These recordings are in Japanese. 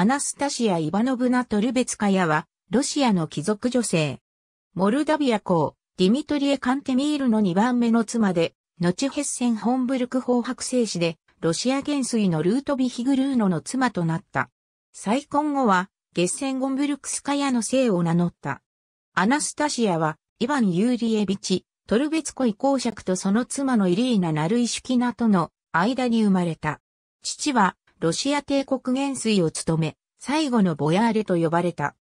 アナスタシア・イバノブナ・トルベツカヤは、ロシアの貴族女性。モルダビア公、ディミトリエ・カンテミールの2番目の妻で、後ヘッセン・ホンブルク法白聖子で、ロシア元帥のルートビヒグルーノの妻となった。再婚後は、ゲッセン・ゴンブルクスカヤの姓を名乗った。アナスタシアは、イヴァン・ユーリエビチ、トルベツコイ公爵とその妻のイリーナ・ナルイシュキナとの間に生まれた。父は、ロシア帝国元帥を務め、最後のボヤーレと呼ばれた。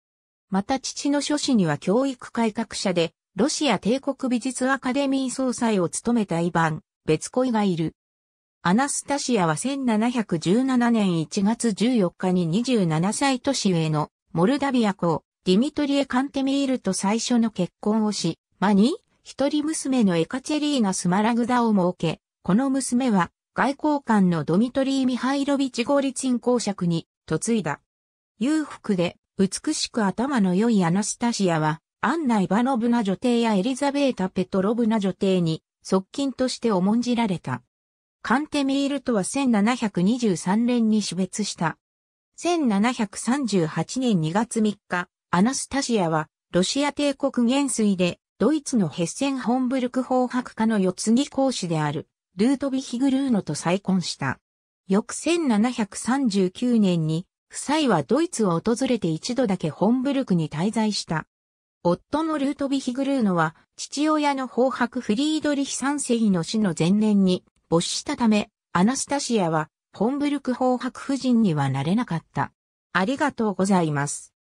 また父の諸子には教育改革者で、ロシア帝国美術アカデミー総裁を務めたイヴァン、別恋がいる。アナスタシアは1717年1月14日に27歳年上のモルダビア公、ディミトリエ・カンテミールと最初の結婚をし、間に、一人娘のエカチェリーナ・スマラグダを設け、この娘は外交官のドミトリー・ミハイロビチ・ゴリチン公爵に嫁いだ。裕福で美しく頭の良いアナスタシアは、アンナ・イバノブナ女帝やエリザベータ・ペトロブナ女帝に側近として重んじられた。カンテミールとは1723年に死別した。1738年2月3日、アナスタシアは、ロシア帝国元帥で、ドイツのヘッセンホンブルク法白家の四次講公使である。ルートビヒグルーノと再婚した。翌1739年に、夫妻はドイツを訪れて一度だけホンブルクに滞在した。夫のルートビヒグルーノは、父親の法白フリードリヒ三世の死の前年に没したため、アナスタシアは、ホンブルク法白夫人にはなれなかった。ありがとうございます。